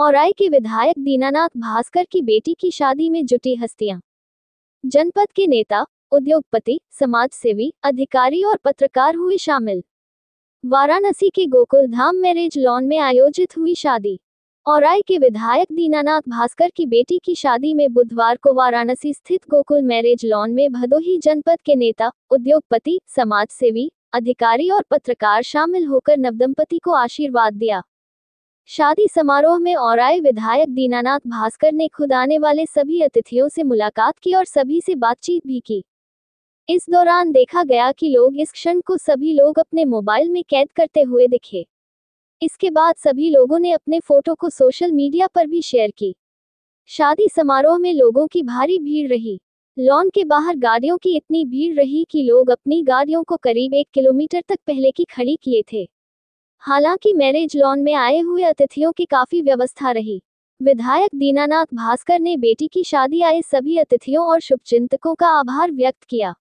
औराई के विधायक दीनानाथ भास्कर की बेटी की शादी में जुटी हस्तियां जनपद के नेता उद्योगपति समाजसेवी अधिकारी और पत्रकार हुए शामिल वाराणसी के गोकुल धाम मैरिज लॉन में आयोजित हुई शादी औराई के विधायक दीनानाथ भास्कर की बेटी की शादी में बुधवार को वाराणसी स्थित गोकुल मैरिज लॉन में भदोही जनपद के नेता उद्योगपति समाजसेवी अधिकारी और पत्रकार शामिल होकर नवदंपति को आशीर्वाद दिया शादी समारोह में और आए विधायक दीनानाथ भास्कर ने खुद आने वाले सभी अतिथियों से मुलाकात की और सभी से बातचीत भी की इस दौरान देखा गया कि लोग इस क्षण को सभी लोग अपने मोबाइल में कैद करते हुए दिखे इसके बाद सभी लोगों ने अपने फोटो को सोशल मीडिया पर भी शेयर की शादी समारोह में लोगों की भारी भीड़ रही लॉन के बाहर गाड़ियों की इतनी भीड़ रही कि लोग अपनी गाड़ियों को करीब एक किलोमीटर तक पहले की खड़ी किए थे हालांकि मैरिज लॉन में आए हुए अतिथियों की काफी व्यवस्था रही विधायक दीनानाथ भास्कर ने बेटी की शादी आए सभी अतिथियों और शुभचिंतकों का आभार व्यक्त किया